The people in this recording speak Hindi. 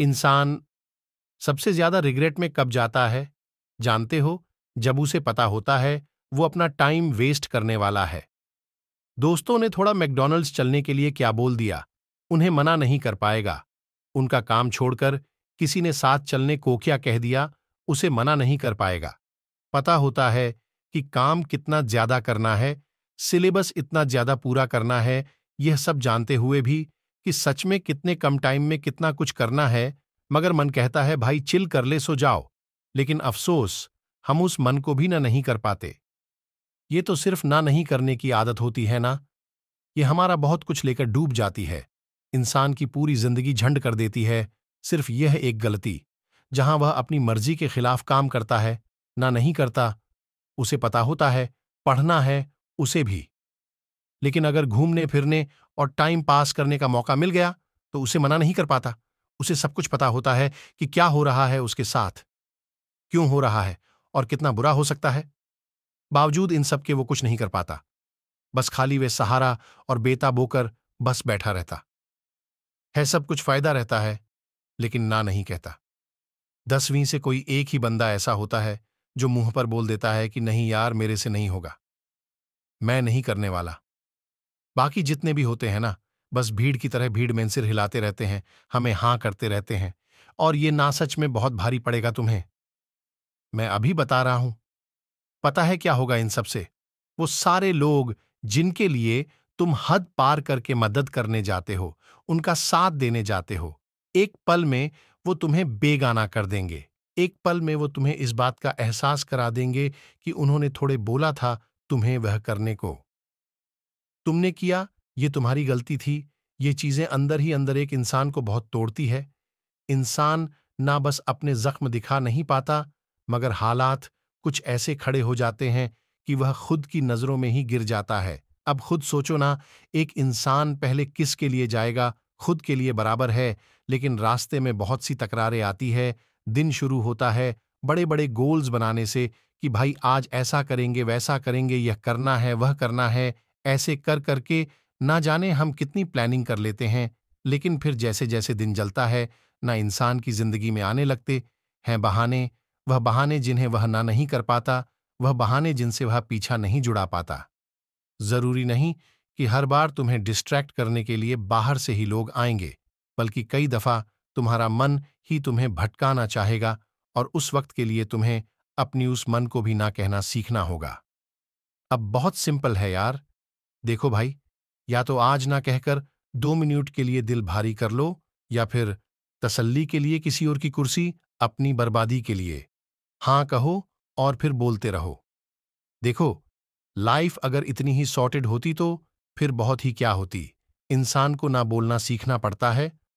इंसान सबसे ज्यादा रिग्रेट में कब जाता है जानते हो जब उसे पता होता है वो अपना टाइम वेस्ट करने वाला है दोस्तों ने थोड़ा मैकडॉनल्ड्स चलने के लिए क्या बोल दिया उन्हें मना नहीं कर पाएगा उनका काम छोड़कर किसी ने साथ चलने को क्या कह दिया उसे मना नहीं कर पाएगा पता होता है कि काम कितना ज्यादा करना है सिलेबस इतना ज्यादा पूरा करना है यह सब जानते हुए भी कि सच में कितने कम टाइम में कितना कुछ करना है मगर मन कहता है भाई चिल कर ले सो जाओ लेकिन अफसोस हम उस मन को भी ना नहीं कर पाते ये तो सिर्फ ना नहीं करने की आदत होती है ना ये हमारा बहुत कुछ लेकर डूब जाती है इंसान की पूरी जिंदगी झंड कर देती है सिर्फ यह एक गलती जहां वह अपनी मर्जी के खिलाफ काम करता है ना नहीं करता उसे पता होता है पढ़ना है उसे भी लेकिन अगर घूमने फिरने और टाइम पास करने का मौका मिल गया तो उसे मना नहीं कर पाता उसे सब कुछ पता होता है कि क्या हो रहा है उसके साथ क्यों हो रहा है और कितना बुरा हो सकता है बावजूद इन सब के वो कुछ नहीं कर पाता बस खाली वे सहारा और बेताब होकर बस बैठा रहता है सब कुछ फायदा रहता है लेकिन ना नहीं कहता दसवीं से कोई एक ही बंदा ऐसा होता है जो मुंह पर बोल देता है कि नहीं यार मेरे से नहीं होगा मैं नहीं करने वाला बाकी जितने भी होते हैं ना बस भीड़ की तरह भीड़ में सिर हिलाते रहते हैं हमें हाँ करते रहते हैं और ये ना सच में बहुत भारी पड़ेगा तुम्हें मैं अभी बता रहा हूं पता है क्या होगा इन सबसे वो सारे लोग जिनके लिए तुम हद पार करके मदद करने जाते हो उनका साथ देने जाते हो एक पल में वो तुम्हें बेगाना कर देंगे एक पल में वो तुम्हें इस बात का एहसास करा देंगे कि उन्होंने थोड़े बोला था तुम्हें वह करने को तुमने किया ये तुम्हारी गलती थी ये चीजें अंदर ही अंदर एक इंसान को बहुत तोड़ती है इंसान ना बस अपने जख्म दिखा नहीं पाता मगर हालात कुछ ऐसे खड़े हो जाते हैं कि वह खुद की नज़रों में ही गिर जाता है अब खुद सोचो ना एक इंसान पहले किस के लिए जाएगा खुद के लिए बराबर है लेकिन रास्ते में बहुत सी तकरारें आती है दिन शुरू होता है बड़े बड़े गोल्स बनाने से कि भाई आज ऐसा करेंगे वैसा करेंगे यह करना है वह करना है ऐसे कर करके ना जाने हम कितनी प्लानिंग कर लेते हैं लेकिन फिर जैसे जैसे दिन जलता है ना इंसान की जिंदगी में आने लगते हैं बहाने वह बहाने जिन्हें वह ना नहीं कर पाता वह बहाने जिनसे वह पीछा नहीं जुड़ा पाता जरूरी नहीं कि हर बार तुम्हें डिस्ट्रैक्ट करने के लिए बाहर से ही लोग आएंगे बल्कि कई दफा तुम्हारा मन ही तुम्हें भटकाना चाहेगा और उस वक्त के लिए तुम्हें अपनी उस मन को भी ना कहना सीखना होगा अब बहुत सिंपल है यार देखो भाई या तो आज ना कहकर दो मिनट के लिए दिल भारी कर लो या फिर तसल्ली के लिए किसी और की कुर्सी अपनी बर्बादी के लिए हाँ कहो और फिर बोलते रहो देखो लाइफ अगर इतनी ही सॉर्टेड होती तो फिर बहुत ही क्या होती इंसान को ना बोलना सीखना पड़ता है